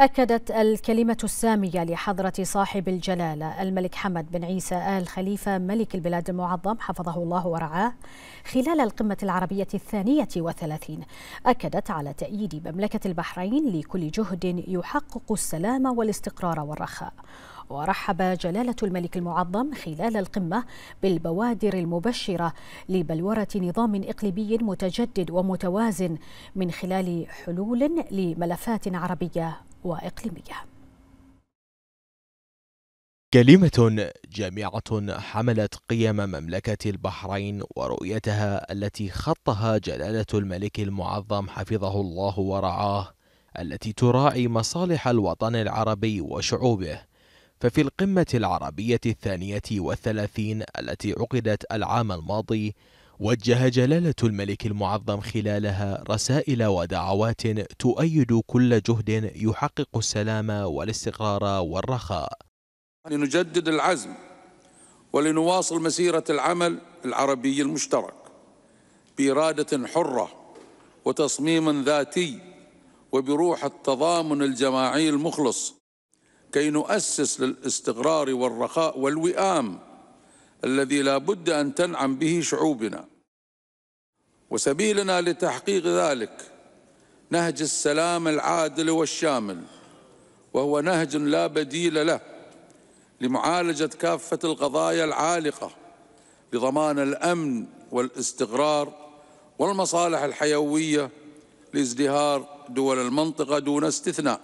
أكدت الكلمة السامية لحضرة صاحب الجلالة الملك حمد بن عيسى آل خليفة ملك البلاد المعظم حفظه الله ورعاه خلال القمة العربية الثانية وثلاثين أكدت على تأييد مملكة البحرين لكل جهد يحقق السلام والاستقرار والرخاء ورحب جلالة الملك المعظم خلال القمة بالبوادر المبشرة لبلورة نظام إقليمي متجدد ومتوازن من خلال حلول لملفات عربية وإقليمية كلمة جامعة حملت قيم مملكة البحرين ورؤيتها التي خطها جلالة الملك المعظم حفظه الله ورعاه التي تراعي مصالح الوطن العربي وشعوبه ففي القمة العربية الثانية والثلاثين التي عقدت العام الماضي وجه جلالة الملك المعظم خلالها رسائل ودعوات تؤيد كل جهد يحقق السلام والاستقرار والرخاء لنجدد العزم ولنواصل مسيرة العمل العربي المشترك بإرادة حرة وتصميم ذاتي وبروح التضامن الجماعي المخلص كي نؤسس للاستقرار والرخاء والوئام الذي لا بد أن تنعم به شعوبنا وسبيلنا لتحقيق ذلك نهج السلام العادل والشامل وهو نهج لا بديل له لمعالجة كافة القضايا العالقة لضمان الأمن والاستقرار والمصالح الحيوية لازدهار دول المنطقة دون استثناء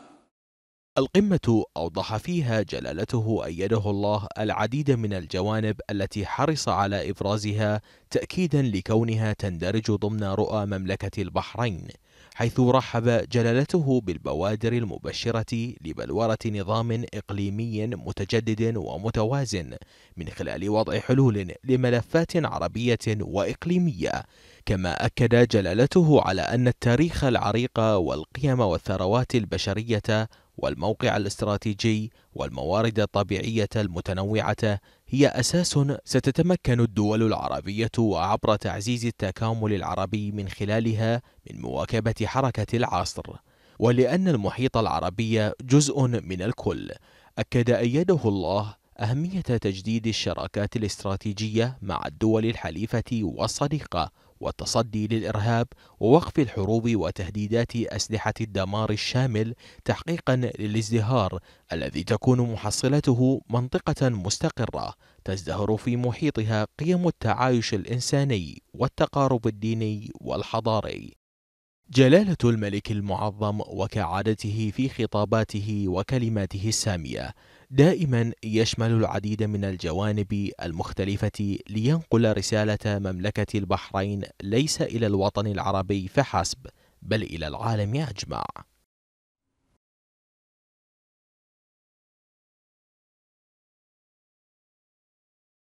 القمة أوضح فيها جلالته أيده الله العديد من الجوانب التي حرص على إبرازها تأكيدا لكونها تندرج ضمن رؤى مملكة البحرين حيث رحب جلالته بالبوادر المبشرة لبلورة نظام إقليمي متجدد ومتوازن من خلال وضع حلول لملفات عربية وإقليمية كما أكد جلالته على أن التاريخ العريق والقيم والثروات البشرية والموقع الاستراتيجي والموارد الطبيعية المتنوعة هي أساس ستتمكن الدول العربية عبر تعزيز التكامل العربي من خلالها من مواكبة حركة العصر ولأن المحيط العربي جزء من الكل أكد أيده الله أهمية تجديد الشراكات الاستراتيجية مع الدول الحليفة والصديقة والتصدي للإرهاب ووقف الحروب وتهديدات أسلحة الدمار الشامل تحقيقا للازدهار الذي تكون محصلته منطقة مستقرة تزدهر في محيطها قيم التعايش الإنساني والتقارب الديني والحضاري جلالة الملك المعظم وكعادته في خطاباته وكلماته السامية دائما يشمل العديد من الجوانب المختلفة لينقل رسالة مملكة البحرين ليس إلى الوطن العربي فحسب بل إلى العالم أجمع